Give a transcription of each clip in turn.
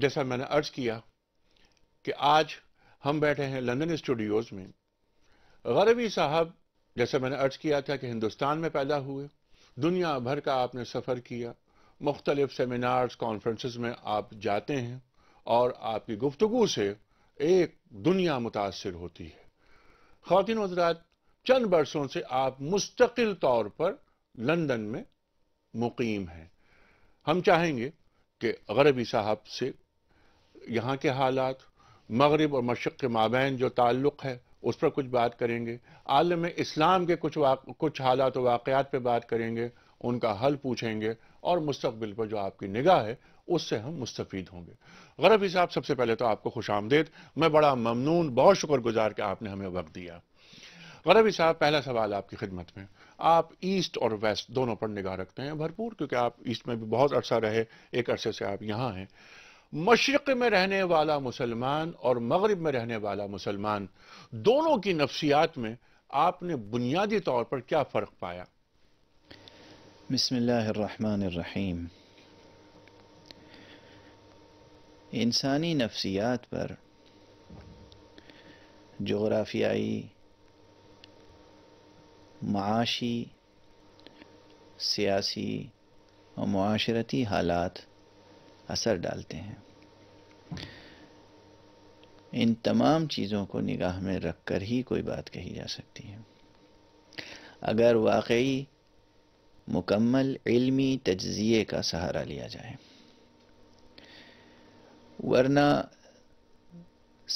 जैसा मैंने अर्ज किया कि आज हम बैठे हैं लंदन स्टूडियोज़ में गरबी साहब जैसा मैंने अर्ज किया था कि हिंदुस्तान में पैदा हुए दुनिया भर का आपने सफ़र किया मुख्तलिफ सेमिनार्स कॉन्फ्रेंसेस में आप जाते हैं और आपकी गुफ्तु से एक दुनिया मुतासर होती है खातिन हजरात चंद बरसों से आप मुस्तकिल तौर पर लंदन में मुकीम हैं हम चाहेंगे कि गरबी साहब से यहाँ के हालात मगरब और मशक़ के माबेन जो ताल्लुक़ है उस पर कुछ बात करेंगे आलम इस्लाम के कुछ कुछ हालात और वाक़ात पर बात करेंगे उनका हल पूछेंगे और मुस्तबिल पर जो आपकी निगाह है उससे हम मुस्तफ़ होंगे गरब साहब सबसे पहले तो आपको खुश आमदेद मैं बड़ा ममनून बहुत शुक्र गुजार के आपने हमें वक्त दिया गरब हिसाब पहला सवाल आपकी खिदमत में आप ईस्ट और वेस्ट दोनों पर निगाह रखते हैं भरपूर क्योंकि आप ईस्ट में भी बहुत अरसा रहे एक अरसे से आप यहाँ हैं मशरक़ में रहने वाला मुसलमान और मगरब में रहने वाला मुसलमान दोनों की नफसियात में आपने बुनियादी तौर पर क्या फ़र्क पाया बसमीम इंसानी नफसियात पर जोग्राफियाई माशी सियासी और माशरती हालात असर डालते हैं इन तमाम चीज़ों को निगाह में रख कर ही कोई बात कही जा सकती है अगर वाकई मुकम्मल इल्मी तजिए का सहारा लिया जाए वरना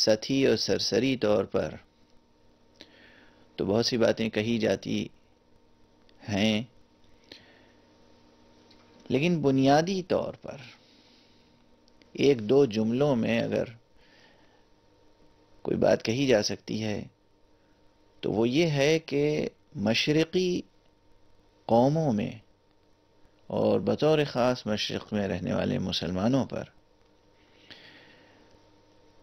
सती और सरसरी तौर पर तो बहुत सी बातें कही जाती हैं लेकिन बुनियादी तौर पर एक दो जुमलों में अगर कोई बात कही जा सकती है तो वो ये है कि मशरक़ी कौमों में और बतौर ख़ास मशरक़ में रहने वाले मुसलमानों पर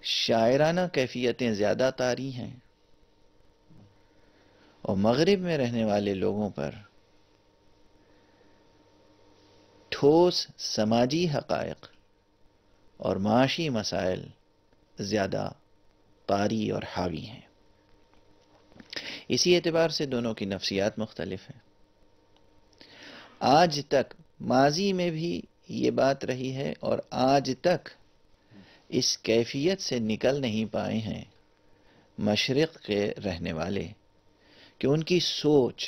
शायराना कैफियतें ज़्यादा तारी हैं और मगरब में रहने वाले लोगों पर ठोस समाजी हकायक और माशी मसाइल ज़्यादा पारी और हावी हैं इसी एतबार से दोनों की नफसियात मुख्तलफ हैं आज तक माजी में भी ये बात रही है और आज तक इस कैफियत से निकल नहीं पाए हैं मशरक़ के रहने वाले कि उनकी सोच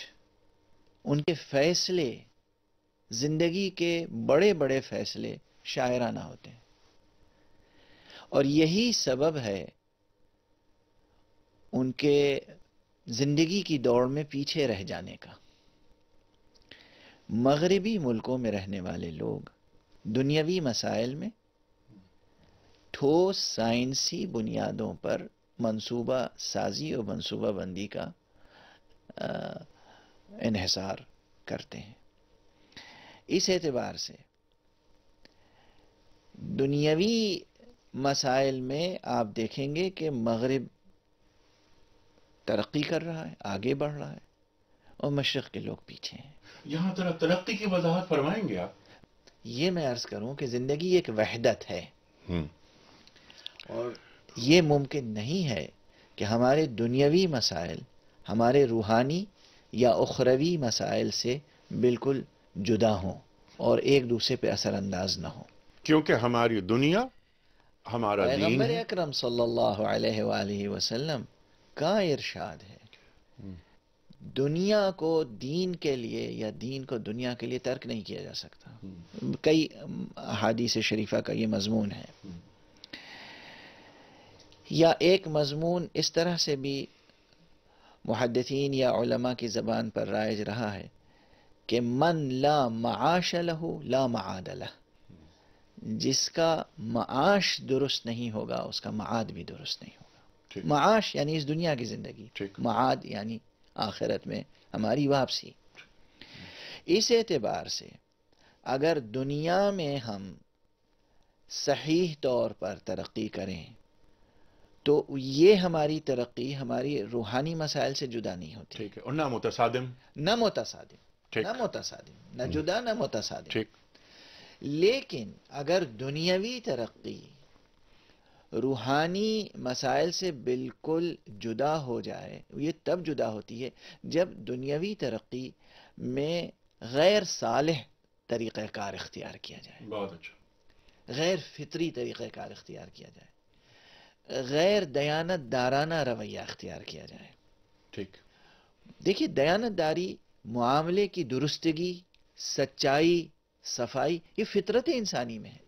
उनके फैसले ज़िंदगी के बड़े बड़े फैसले शायराना होते हैं और यही सबब है उनके ज़िंदगी की दौड़ में पीछे रह जाने का मगरबी मुल्कों में रहने वाले लोग दुनियावी मसाइल में ठोस साइंसी बुनियादों पर मंसूबा साजी और मंसूबा बंदी का इहसार करते हैं इस एतबार से दुनियावी मसाइल में आप देखेंगे कि मगरब तरक्की कर रहा है आगे बढ़ रहा है और मशरक़ के लोग पीछे हैं यहाँ तरह तरक्की की वजाहत फरमाएंगे आप ये मैं अर्ज़ करूँ कि ज़िंदगी एक वहदत है हम्म। और ये मुमकिन नहीं है कि हमारे दुनियावी मसाइल हमारे रूहानी या उखरवी मसाइल से बिल्कुल जुदा हों और एक दूसरे पर असरानंदाज ना हो क्योंकि हमारी दुनिया हमारा दीन है अकरम सल्लल्लाहु अलैहि वसल्लम का इरशाद है हम्म। दुनिया को दीन के लिए या दीन को दुनिया के लिए तर्क नहीं किया जा सकता हम्म। कई हदीस हम्म, शरीफा का ये मजमून है या एक मजमून इस तरह से भी मुहदसिन या उलमा की ज़बान पर राइज रहा है कि मन ला माश लहू ला मादला जिसका माश दुरुस्त नहीं होगा उसका माद भी दुरुस्त नहीं होगा माश यानी इस दुनिया की ज़िंदगी माद यानी आखिरत में हमारी वापसी इस एतबार से अगर दुनिया में हम सही तौर पर तरक्की करें तो ये हमारी तरक्की हमारी रूहानी मसाइल से जुदा नहीं होती ठीक है और ना मुतसादिम ना मुतसादिम ना मुतसादिम ना जुदा ना मुतसादिम ठीक लेकिन अगर दुनियावी तरक्की रूहानी मसाइल से बिल्कुल जुदा हो जाए ये तब जुदा होती है जब दुनियावी तरक्की में गैर साल तरीक़ार इख्तियार किया जाए बहुत अच्छा गैर फितरी तरीक़ार इख्तियार किया जाए गैर दयानत दाराना रवैया इख्तियार किया जाए ठीक देखिए दयानत दारी मामले की दुरुस्तगी सच्चाई सफाई ये फितरत इंसानी में है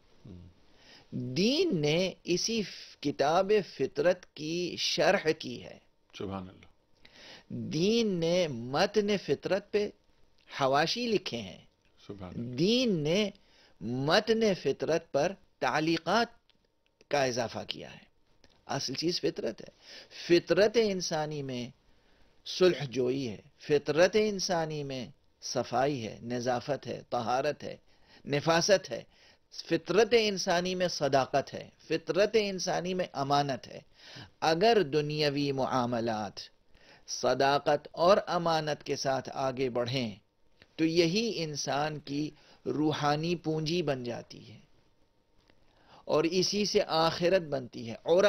दीन ने इसी किताब फितरत की शरह की है दीन ने मत ने फितरत पे हवाशी लिखे हैं दीन ने मत ने फितरत पर तालीक़ात का इजाफा किया है असल चीज़ फितरत है फितरत इंसानी में सुलह जोई है फितरत इंसानी में सफाई है नज़ाफत है तहारत है नफासत है फितरत इंसानी में सदाकत है फितरत इंसानी में अमानत है अगर दुनियावी मामलात सदाकत और अमानत के साथ आगे बढ़ें तो यही इंसान की रूहानी पूंजी बन जाती है और इसी से आखिरत बनती है और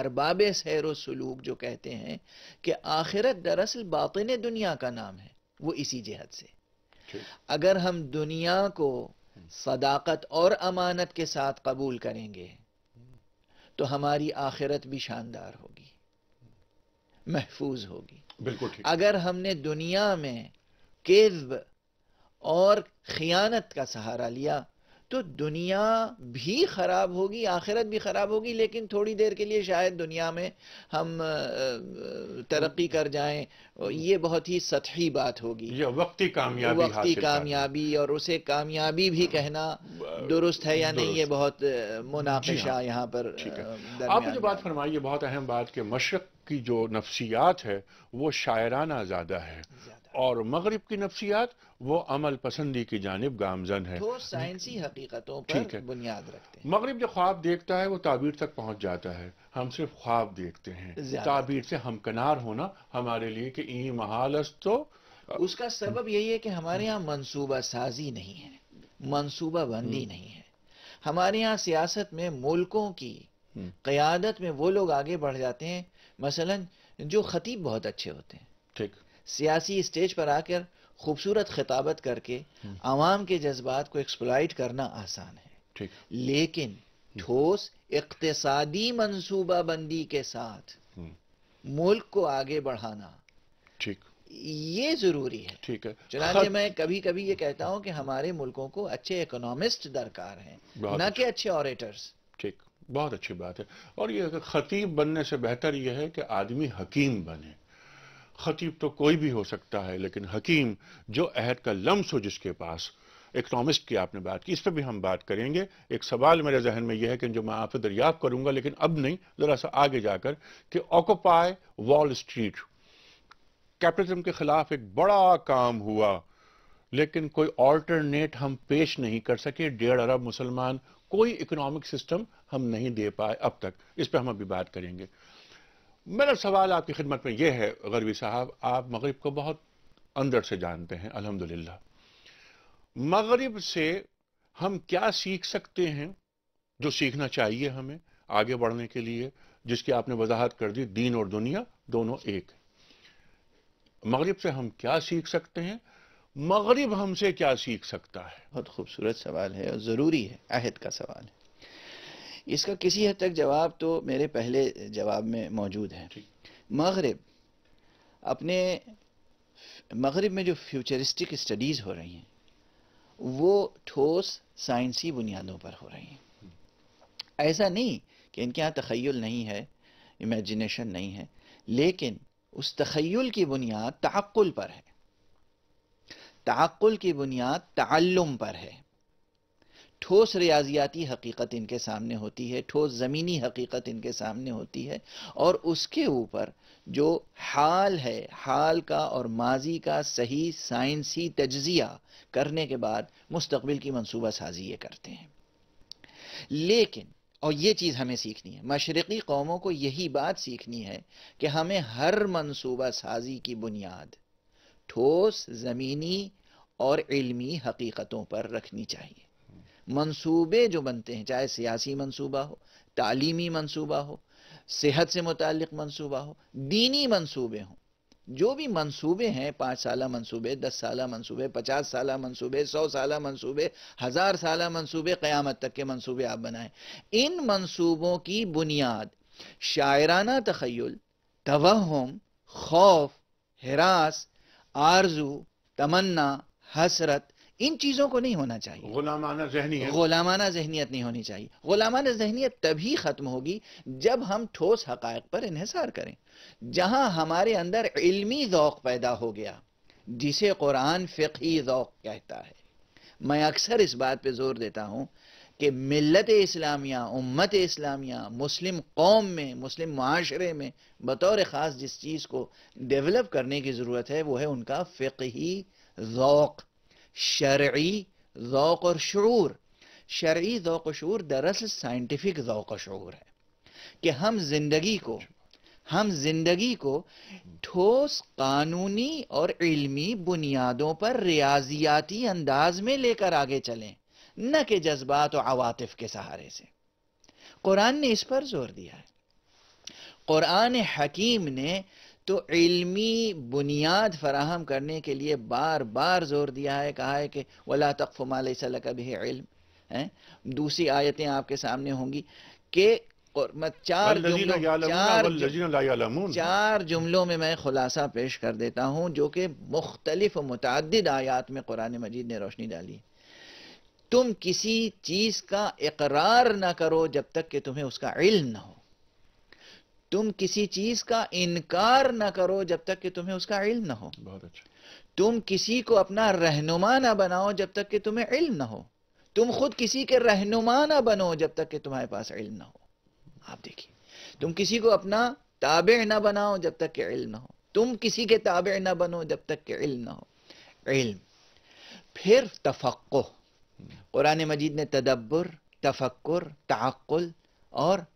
अरबाब सैर सलूक जो कहते हैं कि आखिरत दरअसल बातिन दुनिया का नाम है वो इसी जहत से अगर हम दुनिया को सदाकत और अमानत के साथ कबूल करेंगे तो हमारी आखिरत भी शानदार होगी महफूज होगी बिल्कुल ठीक अगर हमने दुनिया में केज्ब और खियानत का सहारा लिया तो दुनिया भी ख़राब होगी आखिरत भी ख़राब होगी लेकिन थोड़ी देर के लिए शायद दुनिया में हम तरक्की कर जाएं ये बहुत ही सतही बात होगी वक्ती कामयाबी वक्ती कामयाबी और उसे कामयाबी भी कहना दुरुस्त है या दुरुस्त। नहीं ये बहुत मुनाफिशा हाँ। यहाँ पर आपने जो बात फरमाई बहुत अहम बात कि मशरक़ की जो नफसियात है वो शायराना ज़्यादा है और मगरब की नफसियात वो अमल पसंदी की जानब गामजन है तो साइंसी हकीकतों पर बुनियाद रखते हैं मगरब जो ख्वाब देखता है वो ताबीर तक पहुंच जाता है हम सिर्फ ख्वाब देखते हैं ताबीर से हमकनार होना हमारे लिए कि ई महालस तो उसका सबब यही है कि हमारे यहाँ मनसूबा साजी नहीं है मनसूबा बंदी हम्म। नहीं है हमारे यहाँ सियासत में मुल्कों की हम्म। क्यादत में वो लोग आगे बढ़ जाते हैं मसलन जो ख़तीब बहुत अच्छे होते हैं ठीक सियासी स्टेज पर आकर खूबसूरत खिताबत करके हम्म। आवाम के जज्बात को एक्सप्लाइट करना आसान है ठीक लेकिन हम्म। ठोस इकतसादी मनसूबा बंदी के साथ हम्म। मुल्क को आगे बढ़ाना ठीक ये जरूरी है ठीक है चुनाचे मैं कभी कभी ये कहता हूँ कि हमारे मुल्कों को अच्छे इकोनॉमिस्ट दरकार हैं ना कि अच्छे ऑरेटर्स ठीक बहुत अच्छी बात है और ये खतीब बनने से बेहतर यह है कि आदमी हकीम बने खतीब तो कोई भी हो सकता है लेकिन हकीम जो अहद का लम्स हो जिसके पास इकनॉमिस्ट की आपने बात की इस पर भी हम बात करेंगे एक सवाल मेरे जहन में यह है कि जो मैं आपसे दरियाफ्त करूंगा लेकिन अब नहीं ज़रा सा आगे जाकर कि ऑकोपाई वॉल स्ट्रीट कैपिटलिज्म के खिलाफ एक बड़ा काम हुआ लेकिन कोई ऑल्टरनेट हम पेश नहीं कर सके डेढ़ अरब मुसलमान कोई इकोनॉमिक सिस्टम हम नहीं दे पाए अब तक इस पर हम अभी बात करेंगे मेरा सवाल आपकी खिदमत में यह है गरवी साहब आप मगरब को बहुत अंदर से जानते हैं अल्हम्दुलिल्लाह मगरब से हम क्या सीख सकते हैं जो सीखना चाहिए हमें आगे बढ़ने के लिए जिसकी आपने वजाहत कर दी दीन और दुनिया दोनों एक मगरब से हम क्या सीख सकते हैं मगरब हमसे क्या सीख सकता है बहुत खूबसूरत सवाल है और ज़रूरी है अहद का सवाल है इसका किसी हद तक जवाब तो मेरे पहले जवाब में मौजूद है मगरब अपने मगरब में जो फ्यूचरिस्टिक स्टडीज़ हो रही हैं वो ठोस साइंसी बुनियादों पर हो रही हैं ऐसा नहीं कि इनके यहाँ तखयल नहीं है इमेजिनेशन नहीं है लेकिन उस तखयल की बुनियाद ताकुल पर है ताकुल की बुनियाद ताल्लुम पर है ठोस रियाजियाती हकीकत इनके सामने होती है ठोस ज़मीनी हकीकत इनके सामने होती है और उसके ऊपर जो हाल है हाल का और माजी का सही साइंसी तजिया करने के बाद मुस्तबिल की मनसूबा साजी ये करते हैं लेकिन और ये चीज़ हमें सीखनी है मशरक़ी कौमों को यही बात सीखनी है कि हमें हर मनसूबा साजी की बुनियाद ठोस ज़मीनी और इल्मी हकीकतों पर रखनी चाहिए मंसूबे जो बनते हैं चाहे सियासी मंसूबा हो तालीमी मंसूबा हो सेहत से मुतल मनसूबा हो दीनी मनसूबे हों जो भी मनसूबे हैं पाँच साल मनसूबे दस साल मनसूबे पचास साल मनसूबे सौ साल मनसूबे हज़ार साल मनसूबे क़्यामत तक के मनसूबे आप बनाएं इन मनसूबों की बुनियाद शायराना तखयल तवहम खौफ हरास आरजू तमन्ना हसरत इन चीज़ों को नहीं होना चाहिए गुलामाना जहनीत गुलामाना जहनीत नहीं होनी चाहिए गुलामाना जहनीत तभी ख़त्म होगी जब हम ठोस हक़ पर इहसार करें जहां हमारे अंदर इल्मी ओक़ पैदा हो गया जिसे कुरान फ़िकी ओक़ कहता है मैं अक्सर इस बात पर ज़ोर देता हूँ कि मिलत इस्लामिया उम्मत इस्लामिया मुस्लिम कौम में मुस्लिम माशरे में बतौर ख़ास जिस चीज़ को डेवलप करने की ज़रूरत है वो है उनका फ़िकही ओक़ शर्ई ज़ौक़ और शूर शर्ई ज़ौक़ शूर दरअसल साइंटिफिक ज़ौक़ शूर है कि हम जिंदगी को हम जिंदगी को ठोस कानूनी और इलमी बुनियादों पर रियाजियाती अंदाज में लेकर आगे चलें न कि जज्बात और अवातिफ के सहारे से कुरान ने इस पर जोर दिया है कुरान हकीम ने तो इल्मी बुनियाद फराहम करने के लिए बार बार ज़ोर दिया है कहा है कि वला तकफ़ माल का इल्म है दूसरी आयतें आपके सामने होंगी कि चार जुम्लों चार चार जुमलों में मैं खुलासा पेश कर देता हूँ जो कि मुख्तलिफ मुतद आयात में कुरान मजीद ने रोशनी डाली तुम किसी चीज़ का इकरार ना करो जब तक कि तुम्हें उसका इल्म ना हो तुम किसी चीज का इनकार ना करो जब तक कि तुम्हें उसका इल्म ना हो बहुत अच्छा तुम किसी को अपना रहनुमा ना बनाओ जब तक कि तुम्हें इल्म ना हो तुम खुद किसी के रहनुमा ना बनो जब तक कि तुम्हारे पास इल्म ना हो आप देखिए तुम किसी को अपना ताबे ना बनाओ जब तक कि इल्म ना हो तुम किसी के ताबे ना बनो जब तक कि इल्म ना हो इल्म फिर तफक् हम्म। कुरान मजीद ने तदब्बर तफक्र ताकुल और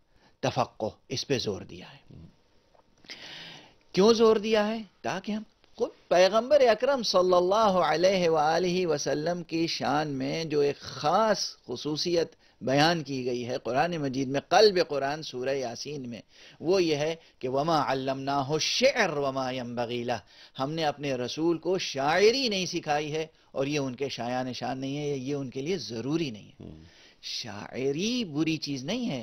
तफक् इस पर ज़ोर दिया है क्यों ज़ोर दिया है ताकि हम खुद पैगम्बर अक्रम सल्लल्लाहु वसल्लम की शान में जो एक ख़ास खसूसियत बयान की गई है कुरान मजीद में कल्ब कुरान सूर यासीन में वो ये है कि वमा अल्लमना हो शेर वमा यम बगीला हमने अपने रसूल को शायरी नहीं सिखाई है और ये उनके शायान शान नहीं है ये उनके लिए ज़रूरी नहीं है हम्म। शायरी बुरी चीज़ नहीं है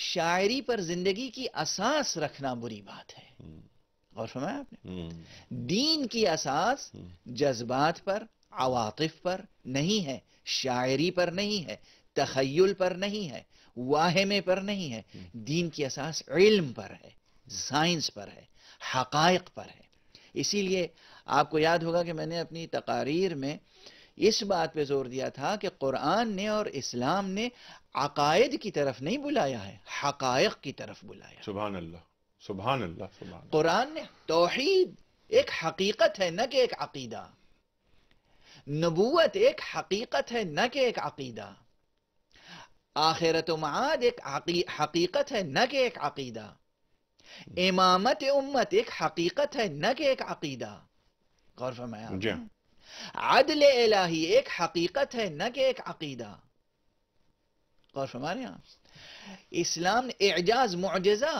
शायरी पर जिंदगी की असास रखना बुरी बात है हम्म। और फरमाया आपने हम्म। दीन की असास हम्म। जज्बात पर अवाकिफ पर नहीं है शायरी पर नहीं है तखयल पर नहीं है वाहमे पर नहीं है दीन की असास इल्म पर है साइंस पर है हकायक पर है इसीलिए आपको याद होगा कि मैंने अपनी तकारीर में इस बात पे जोर दिया था कि कुरान ने और इस्लाम ने अकायद की तरफ नहीं बुलाया है हकायक की तरफ बुलाया सुबह अल्लाह अल्लाह कुरान ने तोहीद एक हकीकत है न कि एक अकीदा नबूत एक हकीकत है न कि एक अकीदा आखिरत माद एक हकीकत है न कि एक अकीदा इमामत उम्मत एक हकीकत है न कि एक अकीदा गौर फरमाया अदल एलाही एक हकीकत है न कि एक अकीदा और फरमा रहे आप इस्लाम एजाज मुआजा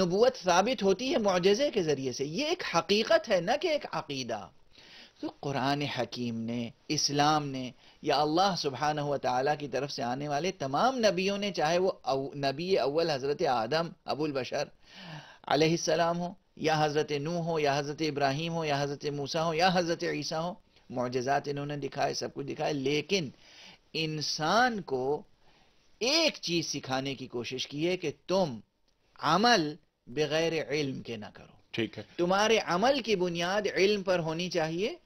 नबूत साबित होती है मुआजे के ज़रिए से ये एक हकीकत है न कि एक अकीदा तो कुरान हकीम ने इस्लाम ने या अल्लाह सुबहाना हुआ ताली की तरफ से आने वाले तमाम नबियों ने चाहे वो नबी अव्वल हज़रत आदम अबुलबशर बशर हो या हज़रत नू हो या हज़रत इब्राहिम हो या हज़रत मूसा हो या हज़रत ईसा हो मोजात इन्होंने दिखाए सब कुछ दिखाए लेकिन इंसान को एक चीज़ सिखाने की कोशिश की है कि तुम अमल बगैर इल्म के ना करो ठीक है तुम्हारे अमल की बुनियाद इल्म पर होनी चाहिए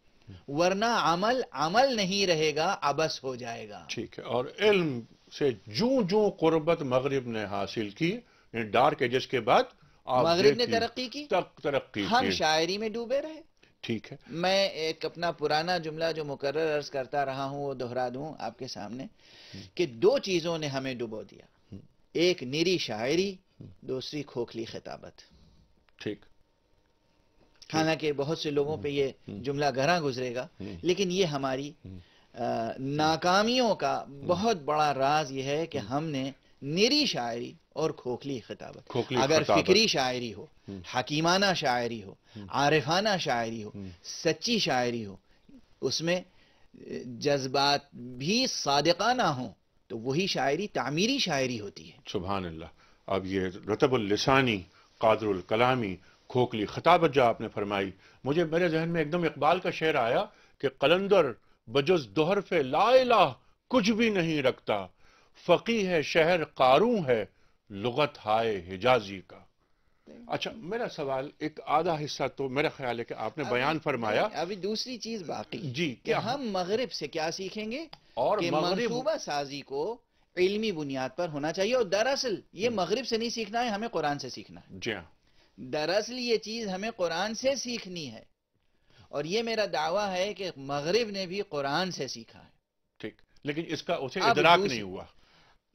वरना अमल अमल नहीं रहेगा अबस हो जाएगा ठीक है और इल्म से जो जो कुर्बत मगरब ने हासिल की डार्क एजेस के बाद मगरब ने तरक्की की तरक्की हम शायरी में डूबे रहे ठीक है मैं एक अपना पुराना जुमला जो मुकर अर्ज करता रहा हूं वो दोहरा दू आपके सामने हम्म। कि दो चीज़ों ने हमें डुबो दिया हम्म। एक निरी शायरी हम्म। दूसरी खोखली खिताबत ठीक हालांकि बहुत से लोगों पे ये जुमला गहरा गुजरेगा लेकिन ये हमारी नाकामियों का बहुत बड़ा राज ये है कि हमने निरी शायरी और खोखली खिताबत खोखली अगर खिताबत। फिक्री शायरी हो हम्म। हकीमाना शायरी हो हम्म। आरिफाना शायरी हो हम्म। सच्ची शायरी हो उसमें जज्बात भी सादकाना हो तो वही शायरी तामीरी शायरी होती है सुबहान अल्लाह अब ये रतबुल्लिसानी कादरुल कलामी खोखली खिताबत जो आपने फरमाई मुझे मेरे जहन में एकदम इकबाल का शेर आया कि कलंदर बजुस दोहर फे ला कुछ भी नहीं रखता फ़की है शहर कारू है लुगत हाय हिजाजी का अच्छा मेरा सवाल एक आधा हिस्सा तो मेरा ख्याल है कि आपने बयान फरमाया अभी दूसरी चीज बाकी जी कि हम मगरब से क्या सीखेंगे और मनसूबा साजी को इल्मी बुनियाद पर होना चाहिए और दरअसल ये हम्म। मगरब से नहीं सीखना है हमें कुरान से सीखना है जी हाँ दरअसल ये चीज हमें कुरान से सीखनी है और ये मेरा दावा है कि मगरब ने भी कुरान से सीखा है ठीक लेकिन इसका उसे इदराक नहीं हुआ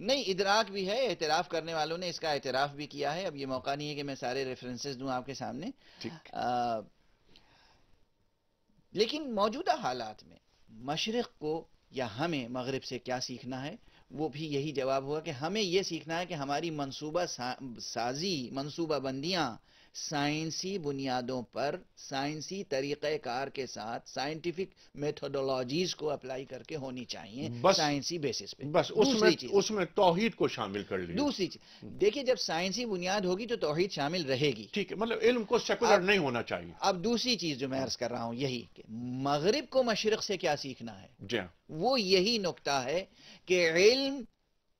नहीं इदराक भी है एतराफ़ करने वालों ने इसका एतराफ़ भी किया है अब ये मौका नहीं है कि मैं सारे रेफरेंसेस दूं आपके सामने आ, लेकिन मौजूदा हालात में मशरक़ को या हमें मगरब से क्या सीखना है वो भी यही जवाब होगा कि हमें यह सीखना है कि हमारी मनसूबा सा, साजी मनसूबा बंदियां साइंसी बुनियादों पर साइंसी कार के साथ साइंटिफिक मेथोडोलॉजीज को अप्लाई करके होनी चाहिए बस, साइंसी बेसिस पे बस उसमें उसमें तोहहीद को शामिल कर लीजिए दूसरी चीज देखिए जब साइंसी बुनियाद होगी तो तोहहीद शामिल रहेगी ठीक है मतलब इल्म को सेकुलर नहीं होना चाहिए अब दूसरी चीज जो मैं अर्ज कर रहा हूँ यही कि मगरब को मशरक से क्या सीखना है जी हाँ। वो यही नुकता है कि इल्म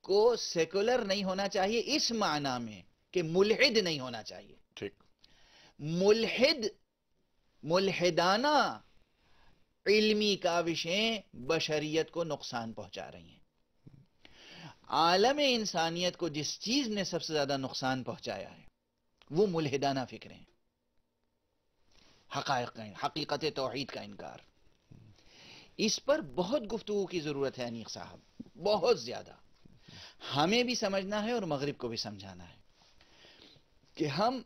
को सेकुलर नहीं होना चाहिए इस माना में कि मुलहिद नहीं होना चाहिए मुलहिद मुलहिदाना इल्मी काविशें बशरियत को नुकसान पहुंचा रही हैं आलम इंसानियत को जिस चीज ने सबसे ज्यादा नुकसान पहुंचाया है वो मुलहिदाना फिक्र हैं हकायक का हकीकत तोहहीद का इनकार इस पर बहुत गुफ्तु की जरूरत है अनीक साहब बहुत ज्यादा हमें भी समझना है और मगरिब को भी समझाना है कि हम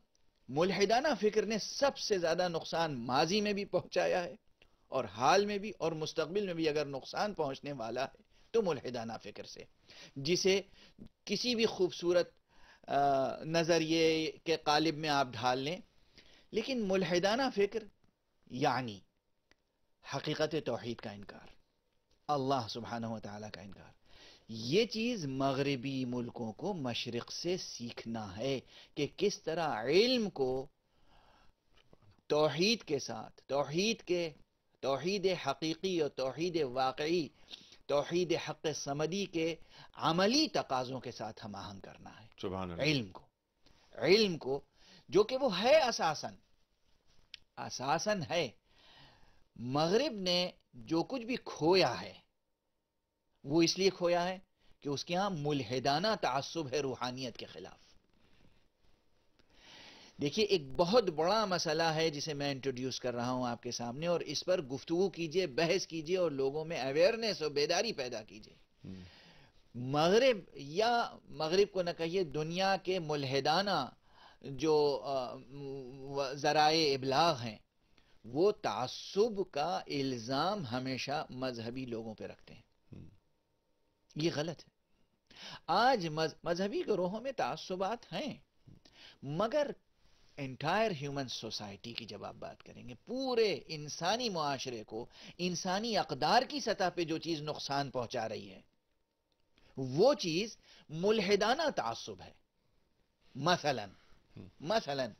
मुलहिदाना फिक्र ने सबसे ज़्यादा नुकसान माजी में भी पहुँचाया है और हाल में भी और मुस्तबिल में भी अगर नुकसान पहुँचने वाला है तो मुलहिदाना फिक्र से जिसे किसी भी खूबसूरत नज़रिए के कालिब में आप ढाल लें लेकिन मुलहिदाना फिक्र यानी हकीकत तोहद का इनकार अल्लाह सुबहाना ताली का इनकार ये चीज़ मगरबी मुल्कों को मशरक़ से सीखना है कि किस तरह इल्म को तोहद के साथ तोहद के तोहद हकीकी और तोहद वाकई तोहद हक़ समदी के अमली तकाज़ों के साथ हम आहंग करना है इल्म को इल्म को जो कि वो है असासन असासन है मगरब ने जो कुछ भी खोया है वो इसलिए खोया है कि उसके यहां मुलहदाना तासुब है रूहानियत के खिलाफ देखिए एक बहुत बड़ा मसला है जिसे मैं इंट्रोड्यूस कर रहा हूं आपके सामने और इस पर गुफ्तु कीजिए बहस कीजिए और लोगों में अवेयरनेस और बेदारी पैदा कीजिए हम्म। मगरब या मगरब को न कहिए दुनिया के मुलहदाना जो ज़राए इबलाग हैं वो तासुब का इल्ज़ाम हमेशा मजहबी लोगों पर रखते हैं ये गलत है आज मजहबी ग्रोहों में तसबात हैं मगर एंटायर ह्यूमन सोसाइटी की जब आप बात करेंगे पूरे इंसानी माशरे को इंसानी अकदार की सतह पे जो चीज़ नुकसान पहुंचा रही है वो चीज़ मुलहदाना तासुब है मसलन हम्म। मसलन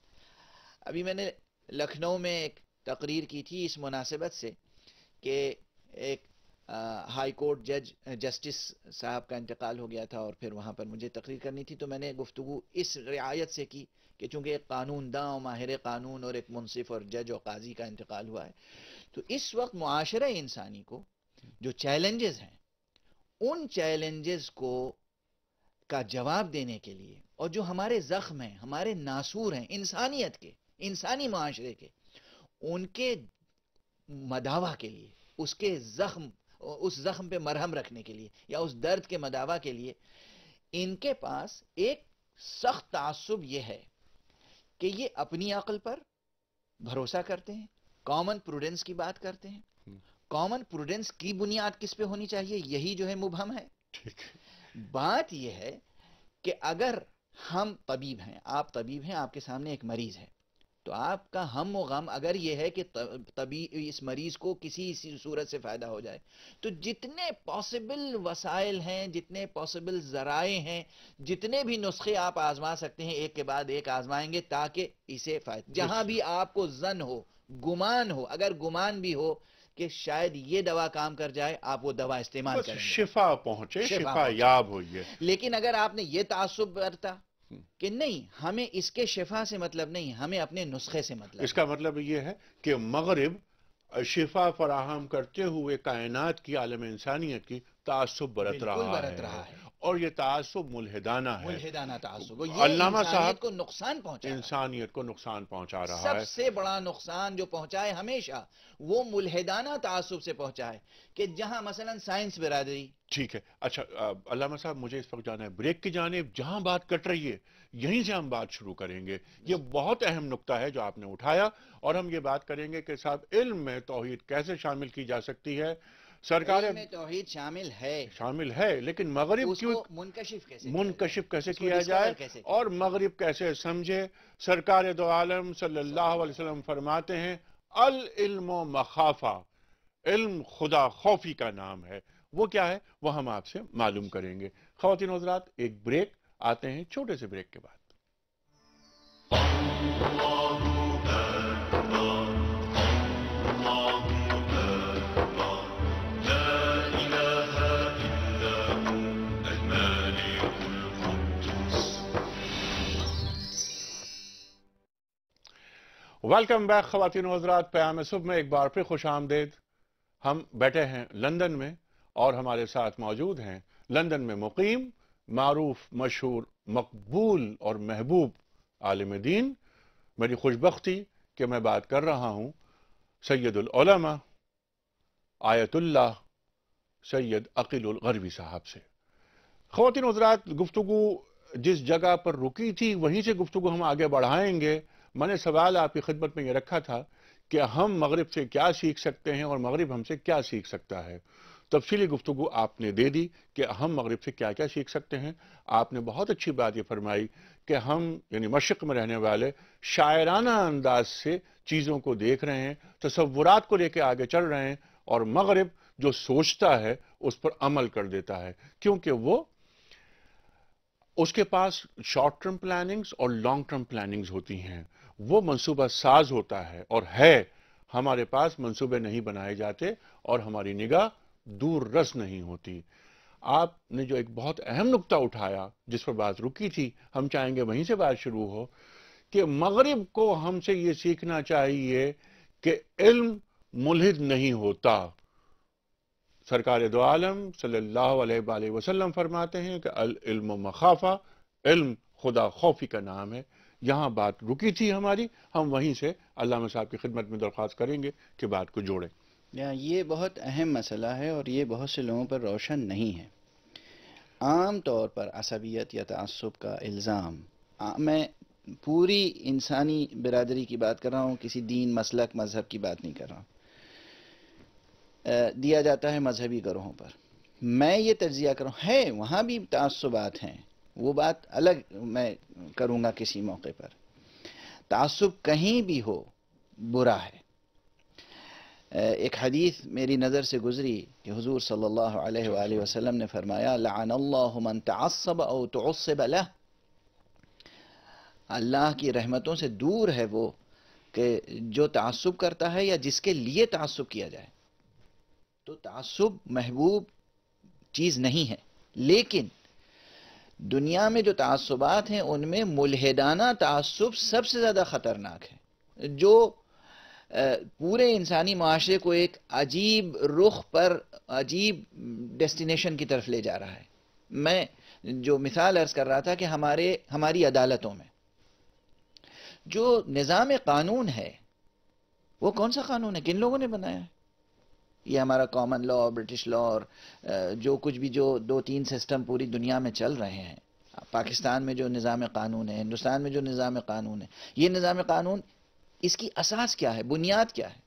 अभी मैंने लखनऊ में एक तकरीर की थी इस मुनासिबत से कि एक हाई कोर्ट जज जस्टिस साहब का इंतकाल हो गया था और फिर वहाँ पर मुझे तकरीर करनी थी तो मैंने गुफ्तु इस रियायत से की कि चूँकि एक कानूनदा और माहिर कानून और एक मुनसिफ और जज और काजी का इंतकाल हुआ है तो इस वक्त माशरे इंसानी को जो चैलेंजेस हैं उन चैलेंजेस को का जवाब देने के लिए और जो हमारे ज़ख्म हैं हमारे नासूर हैं इंसानियत के इंसानी माशरे के उनके मदावा के लिए उसके ज़ख्म उस जख्म पे मरहम रखने के लिए या उस दर्द के मदावा के लिए इनके पास एक सख्त तासुब यह है कि ये अपनी अकल पर भरोसा करते हैं कॉमन प्रूडेंस की बात करते हैं कॉमन हम्म। प्रूडेंस की बुनियाद किस पे होनी चाहिए यही जो है मुबहम है बात यह है कि अगर हम तबीब हैं आप तबीब हैं आपके सामने एक मरीज है तो आपका हम गम अगर यह है कि तभी इस मरीज को किसी इसी सूरत से फ़ायदा हो जाए तो जितने पॉसिबल वसाइल हैं जितने पॉसिबल ज़राए हैं जितने भी नुस्खे आप आजमा सकते हैं एक के बाद एक आजमाएंगे ताकि इसे फ़ायदा जहां भी आपको जन हो गुमान हो अगर गुमान भी हो कि शायद ये दवा काम कर जाए आप वो दवा इस्तेमाल करें शिफा पहुंचे शिफा, शिफा याब हो लेकिन अगर आपने ये तासुब बरता हम्म। कि नहीं हमें इसके शिफा से मतलब नहीं हमें अपने नुस्खे से मतलब इसका मतलब यह है कि मगरब शिफा फराहम करते हुए कायनात की आलम इंसानियत की तासुब बरत रहा, बरत रहा है और ये तासब मुलहदाना है अल्लामा साहब को नुकसान पहुंचा इंसानियत को नुकसान पहुंचा रहा सबसे है सबसे बड़ा नुकसान जो पहुंचा है हमेशा वो मुलहदाना तासब से पहुंचा है कि जहां मसलन साइंस बिरादरी ठीक है अच्छा अल्लामा साहब मुझे इस वक्त जाना है ब्रेक की जाने जहां बात कट रही है यहीं से हम बात शुरू करेंगे ये बहुत अहम नुकता है जो आपने उठाया और हम ये बात करेंगे कि साहब इल्म में तोहहीद कैसे शामिल की जा सकती है सरकार में तोहहीद शामिल है शामिल है लेकिन मगरब क्यों मुनकशिफ कैसे मुनकशिफ कैसे किया जाए कैसे और मगरब कैसे समझे सरकार दो आलम सल्लल्लाहु अलैहि फरमाते हैं अल इल्म मखाफा इल्म खुदा खौफी का नाम है वो क्या है वो हम आपसे मालूम करेंगे खातिन हजरात एक ब्रेक आते हैं छोटे से ब्रेक के बाद Allah वेलकम बैक खातिन हजरात प्याम सुबह में एक बार फिर खुश आमदेद हम बैठे हैं लंदन में और हमारे साथ मौजूद हैं लंदन में मुकीम मरूफ मशहूर मकबूल और महबूब आलम दीन मेरी खुशबी कि मैं बात कर रहा हूँ सैदुलमा आयतुल्ला सैयद अकीलगरवी साहब से खातिन हजरात गुफ्तु जिस जगह पर रुकी थी वहीं से गुफ्तु हम आगे बढ़ाएंगे मैंने सवाल आपकी खिदमत में ये रखा था कि हम मगरब से क्या सीख सकते हैं और मगरब हमसे क्या सीख सकता है तफसीली गुफ्तु आपने दे दी कि हम मगरब से क्या क्या सीख सकते हैं आपने बहुत अच्छी बात यह फरमाई कि हम यानी मशक़ में रहने वाले शायराना अंदाज से चीज़ों को देख रहे हैं तस्वुरात को लेकर आगे चल रहे हैं और मगरब जो सोचता है उस पर अमल कर देता है क्योंकि वो उसके पास शॉर्ट टर्म प्लानिंग्स और लॉन्ग टर्म प्लानिंग्स होती हैं वो मनसूबा साज होता है और है हमारे पास मनसूबे नहीं बनाए जाते और हमारी निगाह दूर रस नहीं होती आपने जो एक बहुत अहम नुकता उठाया जिस पर बात रुकी थी हम चाहेंगे वहीं से बात शुरू हो कि मगरब को हमसे ये सीखना चाहिए कि इल्म मुलहिद नहीं होता सरकार दो आलम सल्ला वसलम फरमाते हैं कि अल इल्म मखाफा इल्म खुदा खौफी का नाम है यहाँ बात रुकी थी हमारी हम वहीं से अल्लाह साहब की खिदमत में दरख्वास्त करेंगे कि बात को जोड़ें ये बहुत अहम मसला है और ये बहुत से लोगों पर रोशन नहीं है आम तौर पर असबियत या तसब का इल्ज़ाम मैं पूरी इंसानी बिरादरी की बात कर रहा हूँ किसी दीन मसलक मज़हब की बात नहीं कर रहा दिया जाता है मजहबी ग्रोहों पर मैं ये तजिया कर रहा हूँ है वहाँ भी तसबात हैं वो बात अलग मैं करूँगा किसी मौके पर तासुब कहीं भी हो बुरा है एक हदीस मेरी नज़र से गुज़री कि हुजूर सल्लल्लाहु अलैहि वसल्लम ने फरमाया लान अल्लाह अल्लाह की रहमतों से दूर है वो कि जो तसब करता है या जिसके लिए तसब किया जाए तो तसब महबूब चीज़ नहीं है लेकिन दुनिया में जो तसुबात हैं उनमें मुलहदाना तसब सबसे ज़्यादा ख़तरनाक है जो पूरे इंसानी माशरे को एक अजीब रुख पर अजीब डेस्टिनेशन की तरफ ले जा रहा है मैं जो मिसाल अर्ज़ कर रहा था कि हमारे हमारी अदालतों में जो निज़ाम कानून है वो कौन सा कानून है किन लोगों ने बनाया है ये हमारा कॉमन लॉ और ब्रिटिश लॉ और जो कुछ भी जो दो तीन सिस्टम पूरी दुनिया में चल रहे हैं पाकिस्तान में जो निज़ाम कानून है हिंदुस्तान में जो निज़ाम कानून है ये निज़ाम कानून इसकी असास क्या है बुनियाद क्या है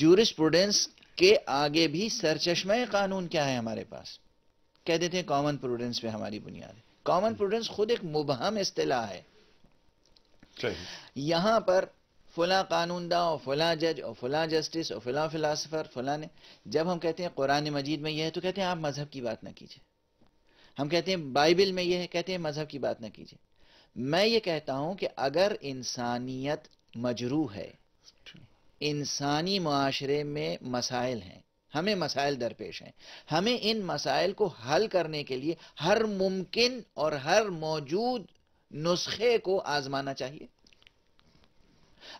जूरिस प्रोडेंस के आगे भी सरचश्मे कानून क्या है हमारे पास कह देते हैं कॉमन प्रूडेंस पे हमारी बुनियाद है कॉमन प्रूडेंस खुद एक मुबहम अतलाह है यहां पर कानून कानूनदा और फला जज और फला जस्टिस और फला फ़िलासफ़र फला ने जब हम कहते हैं कुरान मजीद में यह है तो कहते हैं आप मज़हब की बात ना कीजिए हम कहते हैं बाइबल में यह है कहते हैं मज़हब की बात ना कीजिए मैं ये कहता हूँ कि अगर इंसानियत मजरू है इंसानी माशरे में मसाइल हैं हमें मसाइल दरपेश हैं हमें इन मसाइल को हल करने के लिए हर मुमकिन और हर मौजूद नुस्खे को आज़माना चाहिए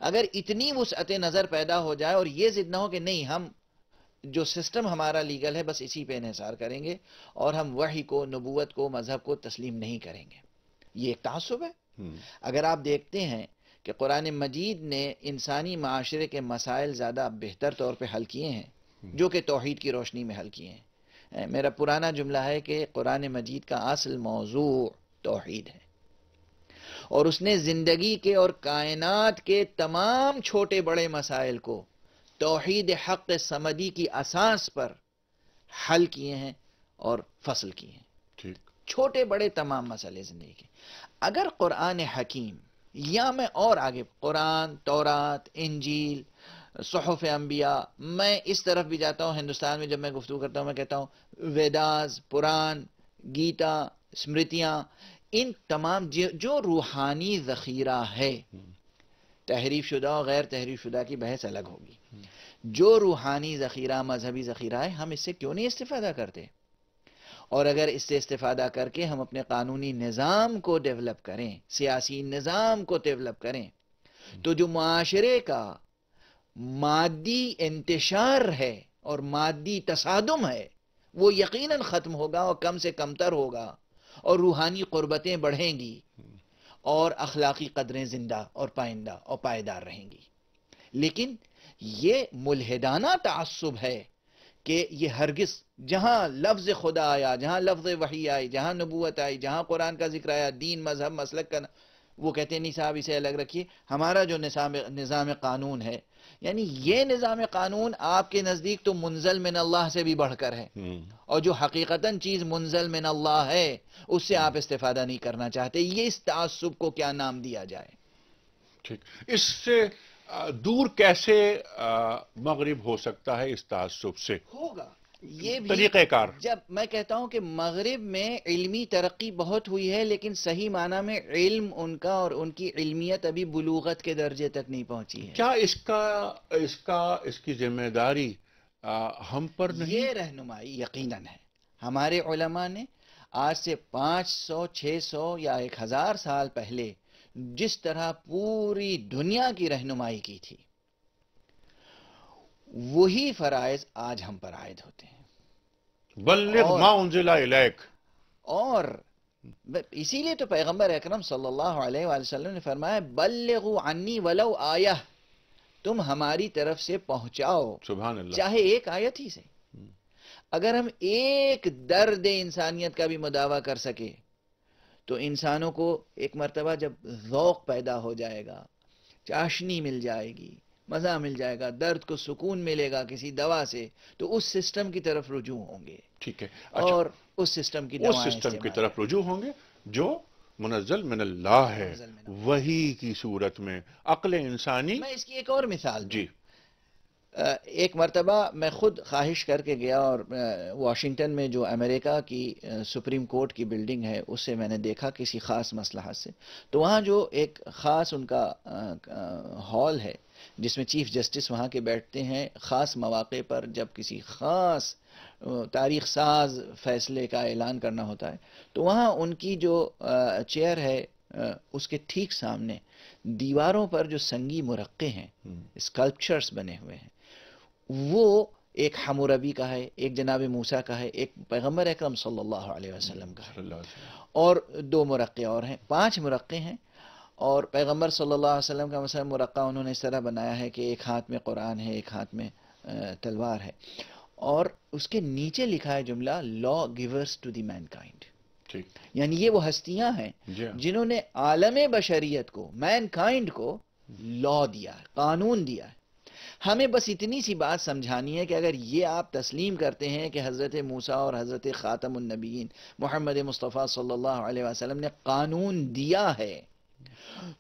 अगर इतनी वसअत नज़र पैदा हो जाए और ये जिद ना हो कि नहीं हम जो सिस्टम हमारा लीगल है बस इसी पे इसार करेंगे और हम वही को नबूत को मज़हब को तस्लीम नहीं करेंगे ये एक तसब है हम्म। अगर आप देखते हैं कि कुरान मजीद ने इंसानी माशरे के मसाइल ज़्यादा बेहतर तौर पर हल किए हैं हम्म। जो कि तोहद की रोशनी में हल किए हैं मेरा पुराना जुमला है कि कुरान मजीद का असल मौजू तोहद है और उसने जिंदगी के और कायनात के तमाम छोटे बड़े मसाइल को तोहद हक समी की असास पर हल किए हैं और फसल किए हैं ठीक छोटे बड़े तमाम मसले जिंदगी के अगर कुरान हकीम या मैं और आगे कुरान तौरात इंजील सहफ अम्बिया मैं इस तरफ भी जाता हूँ हिंदुस्तान में जब मैं गुफ्तु करता हूँ मैं कहता हूँ वेदास पुरान गीता स्मृतियाँ इन तमाम जो रूहानी ज़ख़ीरा है तहरीफ शुदा और गैर तहरीफ शुदा की बहस अलग होगी जो रूहानी ज़ख़ीरा मजहबी ज़ख़ीरा है हम इससे क्यों नहीं इस्तेफादा करते और अगर इससे इस्तेफादा करके हम अपने कानूनी निज़ाम को डेवलप करें सियासी निज़ाम को डेवलप करें तो जो माशरे का मादी इंतशार है और मादी तसादम है वो यकीनन ख़त्म होगा और कम से कमतर होगा और रूहानी कुर्बतें बढ़ेंगी और अखलाकी कदरें जिंदा और पाइंदा और पायदार रहेंगी लेकिन ये मुलहदाना तसब है कि ये हरगिस जहाँ लफ्ज़ खुदा आया जहाँ लफ्ज़ वही आई जहाँ नबूत आई जहाँ कुरान का जिक्र आया दीन मजहब मसलक का वो कहते नहीं साहब इसे अलग रखिए हमारा जो निज़ाम कानून है यानी ये निज़ाम कानून आपके नज़दीक तो मुंजल मिन अल्लाह से भी बढ़कर है हम्म। और जो हकीकता चीज़ मुंजल मिन अल्लाह है उससे आप इस्तेफादा नहीं करना चाहते ये इस तसब को क्या नाम दिया जाए ठीक इससे दूर कैसे मगरब हो सकता है इस तसब से होगा ये भी जब मैं कहता हूँ कि मगरब में इलमी तरक्की बहुत हुई है लेकिन सही माना में इल्म उनका और उनकी इलमियत अभी बलूगत के दर्जे तक नहीं पहुँची है क्या इसका इसका इसकी जिम्मेदारी हम पर नहीं ये रहनुमाई यकीनन है हमारे ने आज से पाँच सौ छः सौ या एक हज़ार साल पहले जिस तरह पूरी दुनिया की रहनुमाई की थी वही फराइज आज हम पर आयद होते हैं और इसीलिए तो पैगंबर अकरम सल्लल्लाहु अलैहि वसल्लम ने फरमाया बल्लु अन्नी वलो आया तुम हमारी तरफ से पहुंचाओ चाहे एक आयत ही से अगर हम एक दर्द इंसानियत का भी मुदावा कर सके तो इंसानों को एक मरतबा जब ओक़ पैदा हो जाएगा चाशनी मिल जाएगी मज़ा मिल जाएगा दर्द को सुकून मिलेगा किसी दवा से तो उस सिस्टम की तरफ रुजू होंगे ठीक है अच्छा, और उस सिस्टम की उस सिस्टम की तरफ रुजू होंगे जो मुनजल मिनल्ला है वही की सूरत में अकल इंसानी मैं इसकी एक और मिसाल जी एक मरतबा मैं ख़ुद ख्वाहिश करके गया और वाशिंगटन में जो अमेरिका की सुप्रीम कोर्ट की बिल्डिंग है उससे मैंने देखा किसी ख़ास मसला से तो वहाँ जो एक ख़ास उनका हॉल है जिसमें चीफ जस्टिस वहाँ के बैठते हैं ख़ास मौाक़े पर जब किसी ख़ास तारीख साज फैसले का ऐलान करना होता है तो वहाँ उनकी जो चेयर है उसके ठीक सामने दीवारों पर जो संगी मुरक्के हैं स्कल्पचर्स हम्म। बने हुए हैं वो एक हमरबी का है एक जनाब मूसा का है एक पैगम्बर अक्रम सल्ला वसलम का है और दो मुरक़े और हैं पांच मुरक़े हैं और पैगंबर सल्लल्लाहु अलैहि वसल्लम का मसल मुरक़ा उन्होंने इस तरह बनाया है कि एक हाथ में कुरान है एक हाथ में तलवार है और उसके नीचे लिखा है जुमला law givers to the mankind यानी ये वो हस्तियां हैं हाँ। जिन्होंने आलम बशरीत को मैन काइंड को लॉ दिया है कानून दिया है हमें बस इतनी सी बात समझानी है कि अगर ये आप तस्लीम करते हैं कि हज़रत मूसा और हज़रत ख़ातमनबीन मोहम्मद मुस्तफ़ा सल्लल्लाहु अलैहि वसल्लम ने कानून दिया है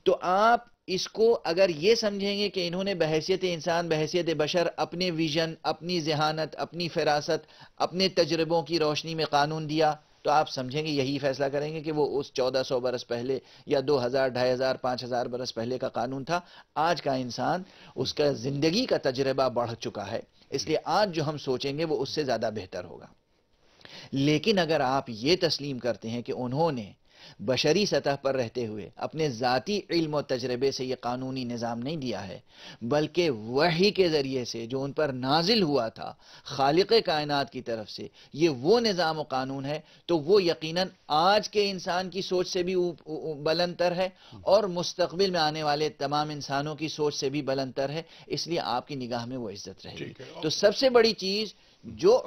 तो आप इसको अगर ये समझेंगे कि इन्होंने बहसीत इंसान बहसीत बशर अपने विजन अपनी जहानत अपनी फिरासत अपने तजर्बों की रोशनी में कानून दिया तो आप समझेंगे यही फैसला करेंगे कि वो उस चौदह सौ बरस पहले या दो हज़ार ढाई हज़ार पांच हज़ार बरस पहले का कानून था आज का इंसान उसका ज़िंदगी का तजर्बा बढ़ चुका है इसलिए आज जो हम सोचेंगे वो उससे ज़्यादा बेहतर होगा लेकिन अगर आप ये तस्लीम करते हैं कि उन्होंने बशरी सतह पर रहते हुए अपने ज़ाती इल्म और तजर्बे से ये कानूनी निज़ाम नहीं दिया है बल्कि वही के ज़रिए से जो उन पर नाजिल हुआ था खालिक कायनात की तरफ से ये वो निज़ाम और कानून है तो वो यकीन आज के इंसान की सोच से भी बलंतर है और मुस्तबिल में आने वाले तमाम इंसानों की सोच से भी बलंतर है इसलिए आपकी निगाह में वो इज्जत रहेगी तो सबसे बड़ी चीज़ जो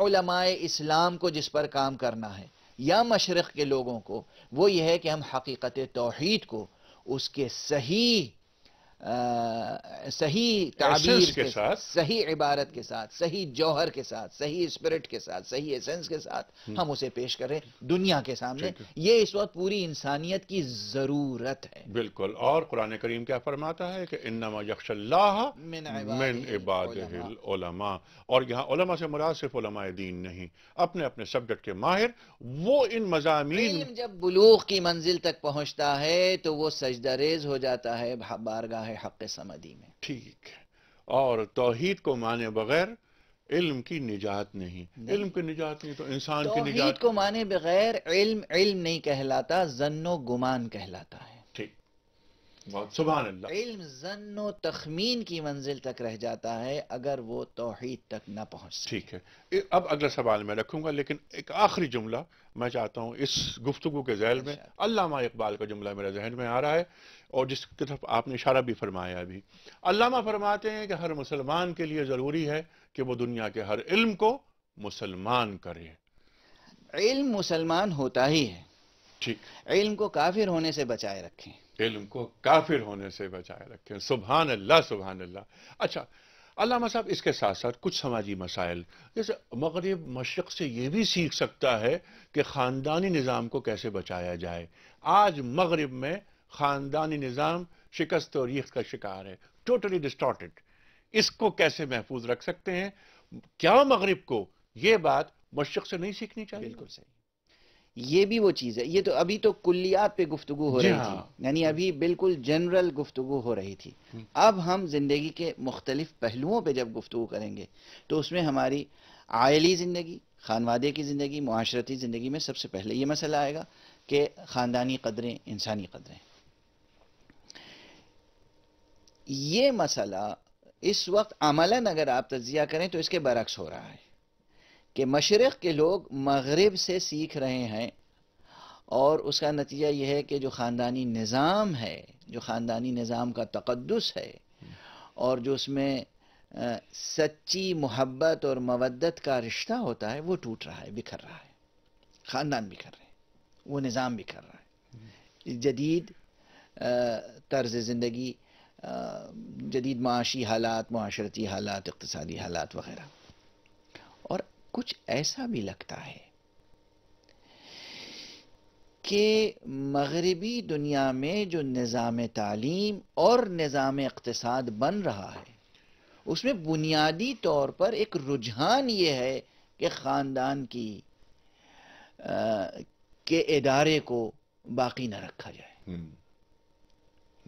इस्लाम को जिस पर काम करना है या मशरक़ के लोगों को वो ये है कि हम हकीकत तोहद को उसके सही आ, सही ताबीर के, के साथ सही इबारत के साथ सही जौहर के साथ सही स्पिरिट के साथ सही एसेंस के साथ हम्म। हम उसे पेश करें दुनिया के सामने ये इस वक्त पूरी इंसानियत की ज़रूरत है बिल्कुल और कुरान करीम क्या फरमाता है कि इन्नमा यक्षल्लामिन इबादमा और यहाँ उलमा से मुराद सिर्फ उलमा दीन नहीं अपने अपने सब्जेक्ट के माहिर वो इन मजामी जब बलूग की मंजिल तक पहुँचता है तो वो सजदारेज हो जाता है बारगाह है हक समी में ठीक है और तोहहीद को माने बगैर इल्म की निजात नहीं, नहीं। इल्म की निजात नहीं तो इंसान की निजात को माने बगैर इल्म इल्म नहीं कहलाता जन्नो गुमान कहलाता है इल्म जन्नो तखमीन की मंजिल तक रह जाता है अगर वो तोहहीद तक ना पहुंच ठीक है अब अगला सवाल मैं रखूंगा लेकिन एक आखिरी जुमला मैं चाहता हूँ इस गुफ्तु के जैल में अच्छा। अल्लामा इकबाल का जुमला मेरे जहन में आ रहा है और जिसकी तरफ आपने इशारा भी फरमाया अभी अल्लामा फरमाते हैं कि हर मुसलमान के लिए ज़रूरी है कि वो दुनिया के हर इल्म को मुसलमान करे इल्म मुसलमान होता ही है ठीक इल्म को काफिर होने से बचाए रखें इल्म को काफिर होने से बचाए रखें सुबहान अल्लाह सुबहान अल्लाह अच्छा अलामा साहब इसके साथ साथ कुछ समाजी मसाइल जैसे मगरब मशरक़ से ये भी सीख सकता है कि ख़ानदानी निज़ाम को कैसे बचाया जाए आज मगरब में ख़ानदानी निज़ाम शिकस्त और रीख का शिकार है टोटली डिस्टॉर्टेड इसको कैसे महफूज रख सकते हैं क्या मगरब को ये बात मशरक़ से नहीं सीखनी चाहिए बिल्कुल सही ये भी वो चीज़ है ये तो अभी तो कुल्लियात पे गुफ्तु हो रही थी यानी अभी बिल्कुल जनरल गुफ्तु हो रही थी अब हम ज़िंदगी के मुख्तलिफ पहलुओं पर जब गुफ्तु करेंगे तो उसमें हमारी आयली ज़िंदगी खानवादे की ज़िंदगी माशरती ज़िंदगी में सबसे पहले ये मसला आएगा कि ख़ानदानी कदरें इंसानी कदरें ये मसला इस वक्त अमला अगर आप तजिया करें तो इसके बरक्स हो रहा है कि मशरक़ के लोग मगरब से सीख रहे हैं और उसका नतीजा यह है कि जो ख़ानदानी निज़ाम है जो ख़ानदानी निज़ाम का तकदस है और जो उसमें आ, सच्ची मोहब्बत और मवदत का रिश्ता होता है वो टूट रहा है बिखर रहा है ख़ानदान बिखर रहे हैं वो निज़ाम बिखर रहा है जदीद तर्ज़ ज़िंदगी जदीद माशी हालात माशरती हालात इकतदी हालात वगैरह कुछ ऐसा भी लगता है कि मगरबी दुनिया में जो निज़ाम तालीम और निज़ाम इकतसाद बन रहा है उसमें बुनियादी तौर पर एक रुझान ये है कि ख़ानदान की आ, के इदारे को बाकी न रखा जाए हम्म।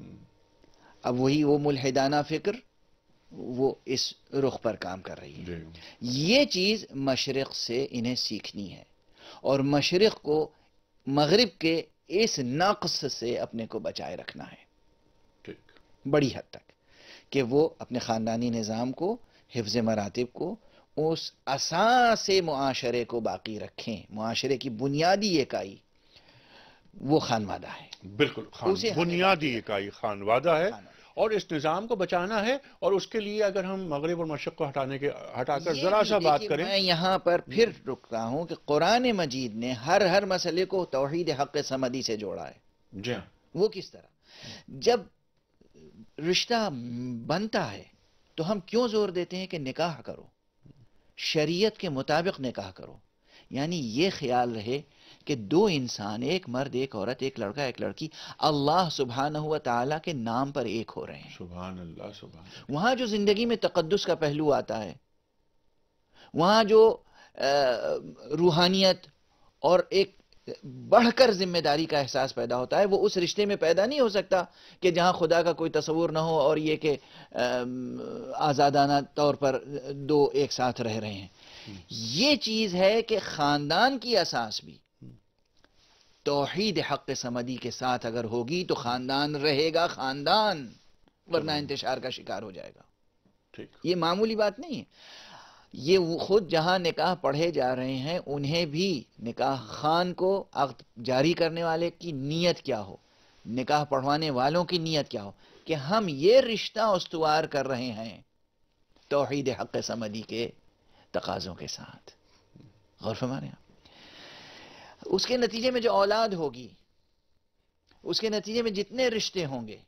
हम्म। अब वही वो मुलहदाना फ़िक्र वो इस रुख पर काम कर रही है ये चीज़ मशरक़ से इन्हें सीखनी है और मशरक़ को मगरब के इस नक्स से अपने को बचाए रखना है बड़ी हद तक कि वो अपने ख़ानदानी निज़ाम को हिफ्ज़ मरातब को उस असा से माशरे को बाकी रखें माशरे की बुनियादी इकाई वो खानवादा है बिल्कुल खान, बुनियादी इकाई खानवादा है और इस निज़ाम को बचाना है और उसके लिए अगर हम मगरब और मशक़ को हटाने के हटाकर ज़रा सा बात करें मैं यहाँ पर फिर रुकता हूँ कि कुरान मजीद ने हर हर मसले को तोहद हक़ समी से जोड़ा है जी हाँ वो किस तरह जब रिश्ता बनता है तो हम क्यों जोर देते हैं कि निकाह करो शरीयत के मुताबिक निकाह करो यानी ये ख्याल रहे कि दो इंसान एक मर्द एक औरत एक लड़का एक लड़की अल्लाह सुबहान हुआ ताला के नाम पर एक हो रहे हैं सुबहान अल्लाह सुबह वहां जो ज़िंदगी में तकदस का पहलू आता है वहां जो रूहानियत और एक बढ़कर जिम्मेदारी का एहसास पैदा होता है वो उस रिश्ते में पैदा नहीं हो सकता कि जहां खुदा का कोई तस्वूर ना हो और ये कि आज़ादाना तौर पर दो एक साथ रह रहे हैं हम्म। ये चीज़ है कि ख़ानदान की असास भी तोहद हक़ समी के साथ अगर होगी तो ख़ानदान रहेगा ख़ानदान वरना इंतजार का शिकार हो जाएगा ठीक ये मामूली बात नहीं है ये खुद जहां निकाह पढ़े जा रहे हैं उन्हें भी निकाह खान को अक्त जारी करने वाले की नीयत क्या हो निकाह पढ़वाने वालों की नीयत क्या हो कि हम ये रिश्ता उसतवार कर रहे हैं तोहद हक़ समी के तकाज़ों के साथ गौर फरमाने आप उसके नतीजे में जो औलाद होगी उसके नतीजे में जितने रिश्ते होंगे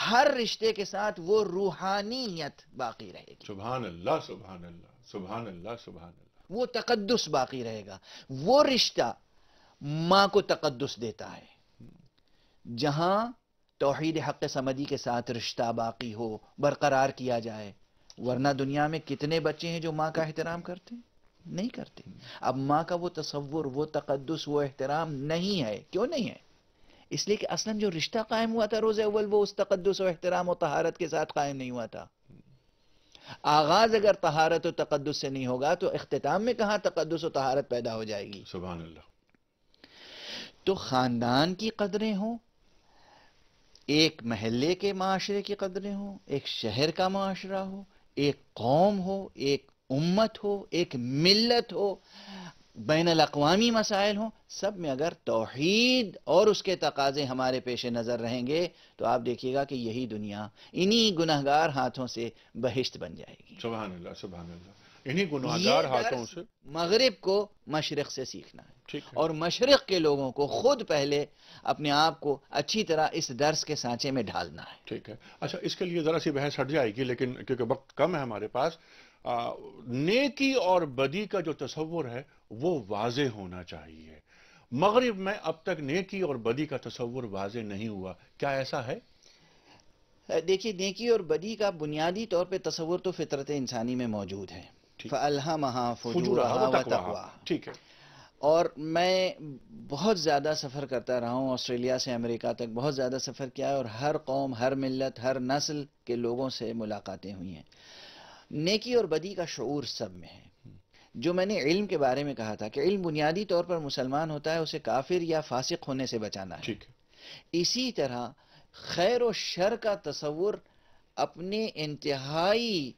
हर रिश्ते के साथ वो रूहानियत बाकी रहेगी सुबह अल्लाह सुबह अल्लाह सुबह अल्लाह सुबह अल्लाह वो तकदस बाकी रहेगा वो रिश्ता माँ को तकदस देता है जहां तोहद हक समी के साथ रिश्ता बाकी हो बरकरार किया जाए वरना दुनिया में कितने बच्चे हैं जो माँ का एहतराम करते हैं नहीं करते अब माँ का वो तस्वुर वो तकदस वो एहतराम नहीं है क्यों नहीं है इसलिए कि असलम जो रिश्ता कायम हुआ था रोज़ अव्वल वो उस तकदस और एहतराम और तहारत के साथ कायम नहीं हुआ था आगाज अगर तहारत और तकदस से नहीं होगा तो अख्ताम में कहा तकदस और तहारत पैदा हो जाएगी सुबह तो ख़ानदान की कदरें हों एक महल्ले के माशरे की कदरें हों एक शहर का माशरा हो एक कौम हो एक उम्मत हो एक मिलत हो बैन अवी मसाइल हों सब में अगर तोहद और उसके तकाजे हमारे पेश नज़र रहेंगे तो आप देखिएगा कि यही दुनिया इन्हीं गुनाहगार हाथों से बहिश्त बन जाएगी हाथों से मगरब को मशरक़ से सीखना है और मशरक़ के लोगों को खुद पहले अपने आप को अच्छी तरह इस दर्स के सांचे में ढालना है ठीक है अच्छा इसके लिए ज़रा सी बहस हट जाएगी लेकिन क्योंकि वक्त कम है हमारे पास आ, नेकी और बदी का जो तस्वुर है वो वाज होना चाहिए मगरब में अब तक नेकी और बदी का तस्वुर वाज नहीं हुआ क्या ऐसा है देखिए नेकी और बदी का बुनियादी तौर पर तस्वुर तो फितरत इंसानी में मौजूद है ठीक है और मैं बहुत ज़्यादा सफ़र करता रहा हूँ ऑस्ट्रेलिया से अमेरिका तक बहुत ज़्यादा सफ़र किया है और हर कौम हर मिलत हर नस्ल के लोगों से मुलाकातें हुई हैं नेकी और बदी का शूर सब में है जो मैंने इल्म के बारे में कहा था कि इल्म बुनियादी तौर पर मुसलमान होता है उसे काफिर या फासिक होने से बचाना है ठीक इसी तरह खैर और शर का तस्वुर अपने इंतहाई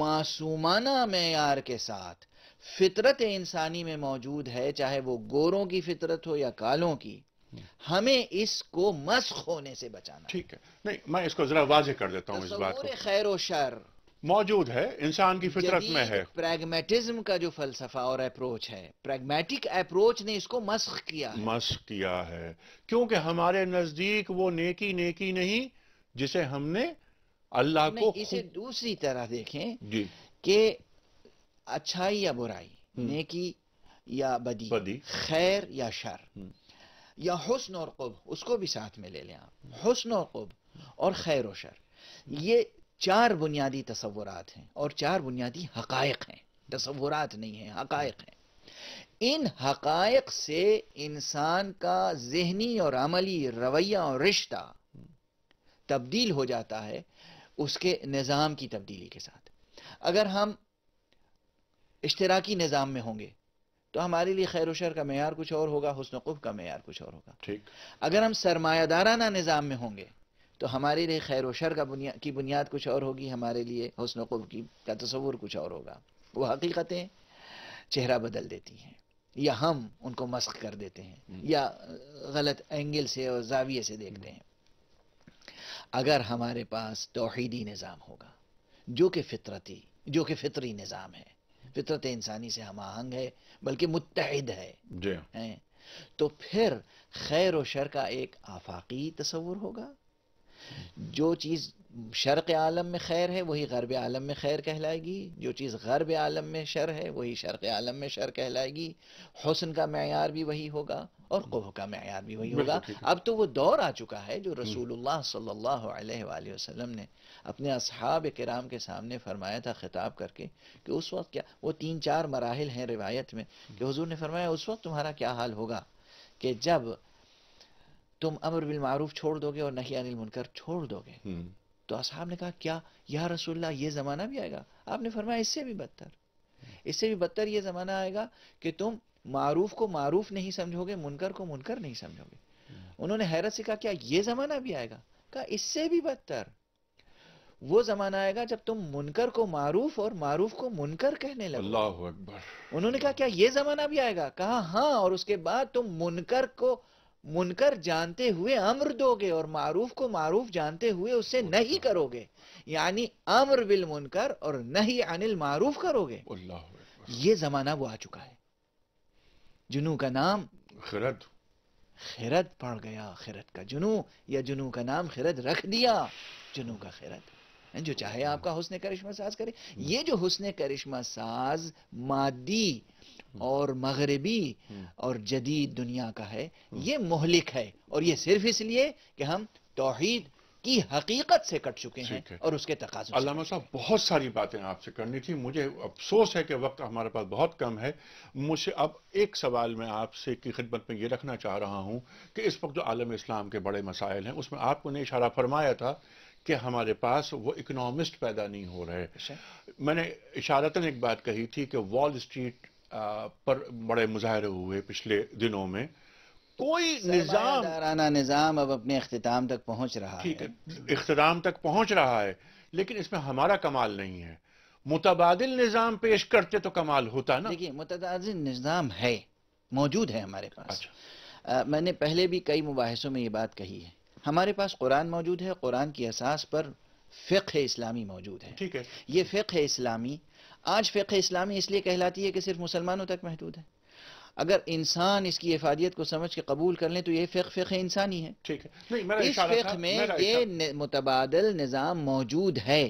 मासूमाना मैार के साथ फितरत इंसानी में मौजूद है चाहे वो गोरों की फितरत हो या कालों की हमें इसको मस्क होने से बचाना ठीक है नहीं मैं इसको जरा वाजे कर देता हूँ इस बात को खैर शर मौजूद है इंसान की फितरत में है प्रैग्मेटिज्म का जो फलसफा और अप्रोच है प्रैग्मेटिक अप्रोच ने इसको मस्क किया है। मस्क किया है क्योंकि हमारे नजदीक वो नेकी नेकी नहीं जिसे हमने अल्लाह को इसे दूसरी तरह देखें जी के अच्छाई या बुराई हम्म। नेकी या बदी, बदी। खैर या शर हम्म। या हुस्न और कुब उसको भी साथ में ले लें आप हुस्न और कुब और खैर और शर ये चार बुनियादी तस्वुरात हैं और चार बुनियादी हकायक हैं तस्वुरात नहीं हैं हकायक हैं इन हकायक से इंसान का जहनी और अमली रवैया और रिश्ता तब्दील हो जाता है उसके निज़ाम की तब्दीली के साथ अगर हम इश्तराकी निज़ाम में होंगे तो हमारे लिए खैर शर का मैार कुछ और होगा हसन का मैार कुछ और होगा ठीक अगर हम सरमायादाराना निज़ाम में होंगे तो हमारे लिए खैर व शर का बुनिया की बुनियाद कुछ और होगी हमारे लिए हसन कब की का तस्वूर कुछ और होगा वो हकीकतें चेहरा बदल देती हैं या हम उनको मस्क कर देते हैं हम्म। या गलत एंगल से और जाविये से देखते हम्म। हैं अगर हमारे पास तोहदी निज़ाम होगा जो कि फितरती जो कि फितरी निज़ाम है फितरत इंसानी से हम आहंग है बल्कि मुतहद है, है तो फिर खैर व शर का एक आफाकी तस्वूर होगा जो चीज़ शर्क आलम में खैर है वही गरब आलम में खैर कहलाएगी जो चीज़ गरब आलम में शर है वही शर्क आलम में शर कहलाएगी हुसन का मैार भी वही होगा और कोह का मैार भी वही होगा अब तो वो दौर आ चुका है जो हम्म। रसूल सल्लाम ने अपने असहाब कराम के सामने फरमाया था ख़िताब करके कि उस वक्त क्या वो तीन चार मराहल हैं रिवायत में कि हजूर हम्म। ने फरमाया उस वक्त तुम्हारा क्या हाल होगा कि जब तुम अमर बिल मारूफ छोड़ दोगे और नहीं अनिल मुनकर छोड़ दोगे हम्म। तो असहाब ने कहा क्या यह रसुल्ला ये ज़माना भी आएगा आपने फरमाया इससे भी बदतर इससे भी बदतर ये ज़माना आएगा कि तुम मारूफ को मारूफ नहीं समझोगे मुनकर को मुनकर नहीं समझोगे हम्म। उन्होंने हैरत से कहा क्या ये ज़माना भी आएगा कहा इससे भी बदतर वो जमाना आएगा जब तुम मुनकर को मारूफ और मारूफ को मुनकर कहने लगे अल्लाह अकबर उन्होंने कहा क्या ये जमाना भी आएगा कहा हाँ और उसके बाद तुम मुनकर को मुनकर जानते हुए अम्र दोगे और मारूफ को मारूफ जानते हुए उसे नहीं करोगे यानी अम्र बिल मुनकर और नहीं अनिल मारूफ करोगे ये जमाना वो आ चुका है जुनू का नाम खिरत खिरत पड़ गया खिरत का जुनू या जुनू का नाम खिरत रख दिया जुनू का खिरत जो चाहे आपका हुसन करिश्मा साज करे ये जो हुसन करिश्मा साज मादी और मगरबी और जदीद दुनिया का है ये मोहलिक है और ये सिर्फ इसलिए कि हम तोहहीद की हकीकत से कट चुके हैं है। और उसके तक साहब बहुत सारी बातें आपसे करनी थी मुझे अफसोस है कि वक्त हमारे पास बहुत कम है मुझे अब एक सवाल मैं आपसे की खिदमत में ये रखना चाह रहा हूं कि इस वक्त जो आलम इस्लाम के बड़े मसाइल हैं उसमें आपको ने इशारा फरमाया था कि हमारे पास वो इकोनॉमिस्ट पैदा नहीं हो रहे अच्छा। मैंने इशारतन एक बात कही थी कि वॉल स्ट्रीट पर बड़े मुजाहरे हुए पिछले दिनों में कोई निज़ाम दाराना निज़ाम अब अपने अख्ताम तक पहुंच रहा ठीक है अख्ताम तक पहुंच रहा है लेकिन इसमें हमारा कमाल नहीं है मुतबादल निज़ाम पेश करते तो कमाल होता ना देखिए मुतबादिल निज़ाम है मौजूद है हमारे पास अच्छा। आ, मैंने पहले भी कई मुबासों में ये बात कही है हमारे पास कुरान मौजूद है कुरान की असास पर फ़िक इस्लामी मौजूद है ठीक है ये फ़िक इस्लामी आज फ़िक इस्लामी इसलिए कहलाती है कि सिर्फ मुसलमानों तक महदूद है अगर इंसान इसकी एफादियत को समझ के कबूल कर लें तो ये फ़िक फ़िक इंसानी है ठीक है नहीं, मेरा इस फ़िक में ये मुतबादल निज़ाम मौजूद है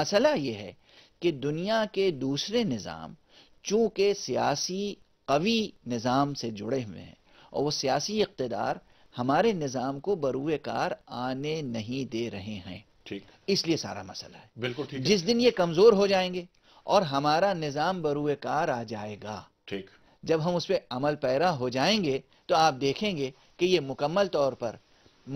मसला ये है कि दुनिया के दूसरे निज़ाम चूँकि सियासी कवि निज़ाम से जुड़े हुए हैं और वो सियासी इकतदार हमारे निज़ाम को बरूए कार आने नहीं दे रहे हैं ठीक इसलिए सारा मसला है बिल्कुल ठीक जिस दिन ये कमज़ोर हो जाएंगे और हमारा निज़ाम बरूए कार आ जाएगा ठीक जब हम उस पर अमल पैरा हो जाएंगे तो आप देखेंगे कि ये मुकम्मल तौर पर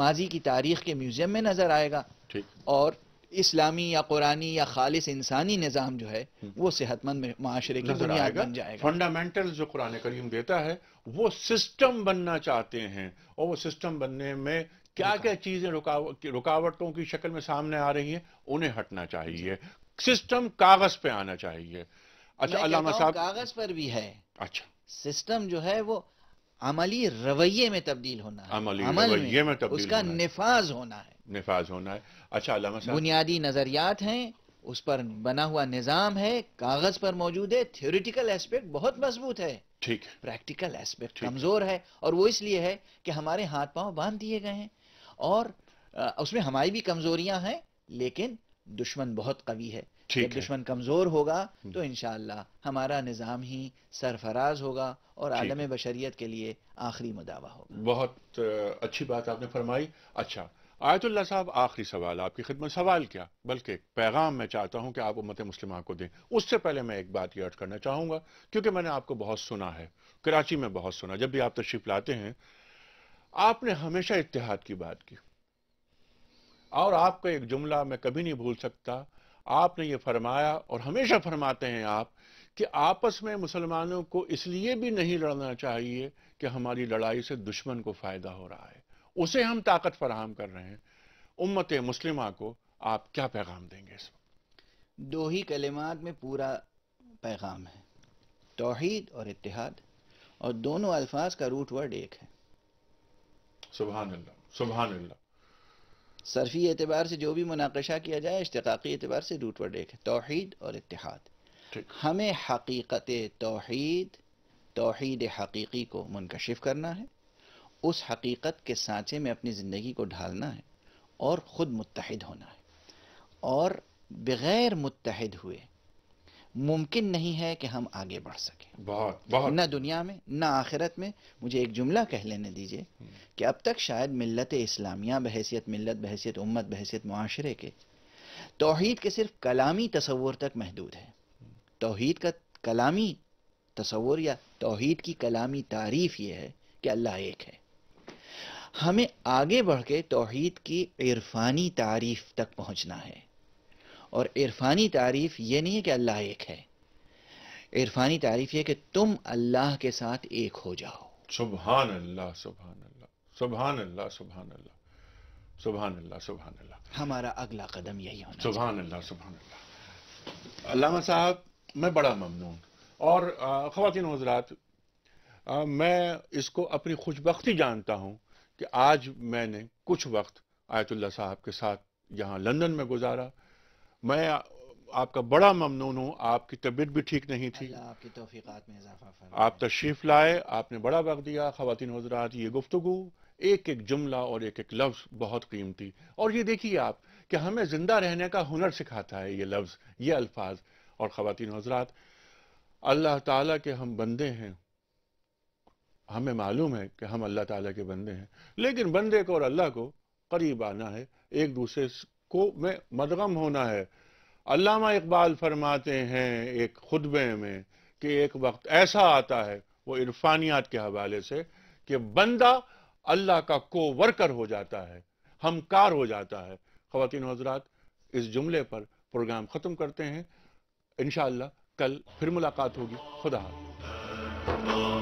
माजी की तारीख के म्यूज़ियम में नज़र आएगा ठीक और इस्लामी या कुरानी या खालिस इंसानी निज़ाम जो है हम्म। वो सेहतमंद माशरे की दुनिया बन जाएगा फंडामेंटल जो कुरान करीम देता है वो सिस्टम बनना चाहते हैं और वो सिस्टम बनने में क्या क्या चीज़ें रुकावटों की शक्ल में सामने आ रही हैं उन्हें हटना चाहिए सिस्टम कागज़ पे आना चाहिए अच्छा अल्लाह साहब कागज़ पर भी है अच्छा सिस्टम जो है वो अमली रवैये में तब्दील होना है अमली रवैये में तब्दील उसका निफाज होना है नफाज होना है अच्छा बुनियादी नज़रियात हैं उस पर बना हुआ निज़ाम है कागज़ पर मौजूद है थियोरिटिकल एस्पेक्ट बहुत मजबूत है ठीक है प्रैक्टिकल एस्पेक्ट कमज़ोर है और वो इसलिए है कि हमारे हाथ पांव बांध दिए गए हैं और उसमें हमारी भी कमज़ोरियां हैं लेकिन दुश्मन बहुत कवी है जब दुश्मन कमज़ोर होगा हम्म। तो इन हमारा निज़ाम ही सरफराज होगा और आलम बशरीत के लिए आखिरी मुदावा होगा बहुत अच्छी बात आपने फरमाई अच्छा आयतुल्ला साहब आखिरी सवाल आपकी खिदमत सवाल क्या बल्कि एक पैगाम मैं चाहता हूं कि आप उम्मत मुस्लिमा को दें उससे पहले मैं एक बात ये करना चाहूंगा क्योंकि मैंने आपको बहुत सुना है कराची में बहुत सुना जब भी आप तशरीफ लाते हैं आपने हमेशा इतिहाद की बात की और आपका एक जुमला मैं कभी नहीं भूल सकता आपने ये फरमाया और हमेशा फरमाते हैं आप कि आपस में मुसलमानों को इसलिए भी नहीं लड़ना चाहिए कि हमारी लड़ाई से दुश्मन को फ़ायदा हो रहा है उसे हम ताकत फराहम कर रहे हैं उम्मत मुस्लिमा को आप क्या पैगाम देंगे इस वक्त दो ही कलेमात में पूरा पैगाम है तोहद और इतिहाद और दोनों अल्फाज का रूट वर्ड एक है सुबह सुबह सरफी एतबार से जो भी मुनाकशा किया जाए इश्तकी एतबार से रूट वर्ड एक है तोहद और इतिहाद हमें हकीकत तोहद तोहद हकीकी को मुनकशिफ करना है उस हकीकत के सांचे में अपनी ज़िंदगी को ढालना है और ख़ुद मुतहद होना है और बग़ैर मुतहद हुए मुमकिन नहीं है कि हम आगे बढ़ सकें बहुत बहुत ना दुनिया में ना आखिरत में मुझे एक जुमला कह लेने दीजिए हम्म। कि अब तक शायद मिलत इस्लामिया बहसीत मिलत बहसीत उम्मत बहसीत माशरे के तोहद के सिर्फ कलामी तस्वूर तक महदूद है तोहद का कलामी तस्वूर या तोहद की कलामी तारीफ़ ये है कि अल्लाह एक है हमें आगे बढ़ के तोहद की इरफानी तारीफ तक पहुंचना है और इरफानी तारीफ ये नहीं है कि अल्लाह एक है इरफानी तारीफ ये कि तुम अल्लाह के साथ एक हो जाओ सुबहान अल्लाह सुबहान अल्लाह सुबहान अल्लाह सुबहान अल्लाह सुबहान अल्लाह सुबहान अल्लाह हमारा अगला कदम यही होना सुबहान अल्लाह सुबहान अल्लाह अल्लाह साहब मैं बड़ा ममनून और ख़वातिन हजरात मैं इसको अपनी खुशबख्ती जानता हूँ कि आज मैंने कुछ वक्त आयतुल्ला साहब के साथ यहाँ लंदन में गुजारा मैं आपका बड़ा ममनून हूँ आपकी तबीयत भी ठीक नहीं थी आपकी तोफ़ीक़ात आप तशरीफ़ लाए आपने बड़ा वक्त दिया ख़वान हजरात ये गुफ्तु एक एक जुमला और एक एक लफ्ज़ बहुत कीमती और ये देखिए आप कि हमें ज़िंदा रहने का हुनर सिखाता है ये लफ्ज़ ये अल्फाज और ख़वान हजरात अल्लाह ताला के हम बंदे हैं हमें मालूम है कि हम अल्लाह ताला के बंदे हैं लेकिन बंदे को और अल्लाह को करीब आना है एक दूसरे को में मदगम होना है अल्लामा इकबाल फरमाते हैं एक खुतबे में कि एक वक्त ऐसा आता है वो इरफानियात के हवाले से कि बंदा अल्लाह का को वर्कर हो जाता है हमकार हो जाता है ख़वान हजरात इस जुमले पर प्रोग्राम ख़त्म करते हैं इन कल फिर मुलाकात होगी खुदा हाफ़